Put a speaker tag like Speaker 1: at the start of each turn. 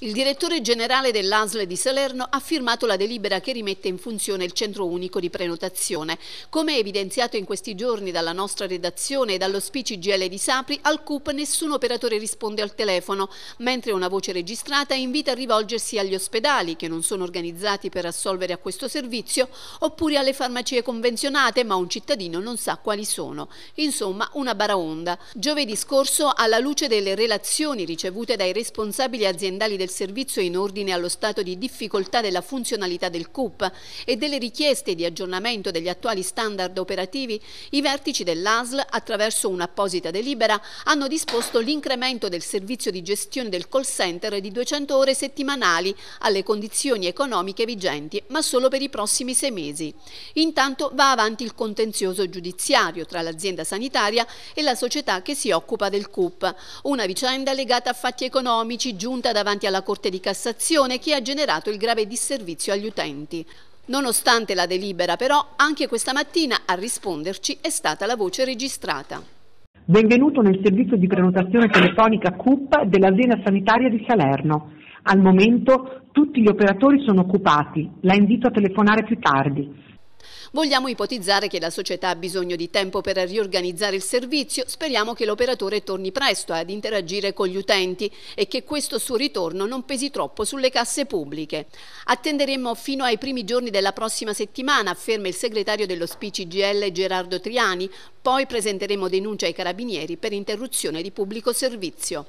Speaker 1: Il direttore generale dell'ASL di Salerno ha firmato la delibera che rimette in funzione il centro unico di prenotazione. Come evidenziato in questi giorni dalla nostra redazione e dall'ospici GL di Sapri, al CUP nessun operatore risponde al telefono, mentre una voce registrata invita a rivolgersi agli ospedali che non sono organizzati per assolvere a questo servizio oppure alle farmacie convenzionate ma un cittadino non sa quali sono. Insomma una baraonda. Giovedì scorso alla luce delle relazioni ricevute dai responsabili aziendali del del servizio in ordine allo stato di difficoltà della funzionalità del CUP e delle richieste di aggiornamento degli attuali standard operativi, i vertici dell'ASL, attraverso un'apposita delibera, hanno disposto l'incremento del servizio di gestione del call center di 200 ore settimanali alle condizioni economiche vigenti, ma solo per i prossimi sei mesi. Intanto va avanti il contenzioso giudiziario tra l'azienda sanitaria e la società che si occupa del CUP, una vicenda legata a fatti economici giunta davanti alla dalla Corte di Cassazione che ha generato il grave disservizio agli utenti. Nonostante la delibera però, anche questa mattina a risponderci è stata la voce registrata.
Speaker 2: Benvenuto nel servizio di prenotazione telefonica CUP dell'azienda sanitaria di Salerno. Al momento tutti gli operatori sono occupati, la invito a telefonare più
Speaker 1: tardi. Vogliamo ipotizzare che la società ha bisogno di tempo per riorganizzare il servizio, speriamo che l'operatore torni presto ad interagire con gli utenti e che questo suo ritorno non pesi troppo sulle casse pubbliche. Attenderemo fino ai primi giorni della prossima settimana, afferma il segretario dello SPCGL Gerardo Triani, poi presenteremo denuncia ai carabinieri per interruzione di pubblico servizio.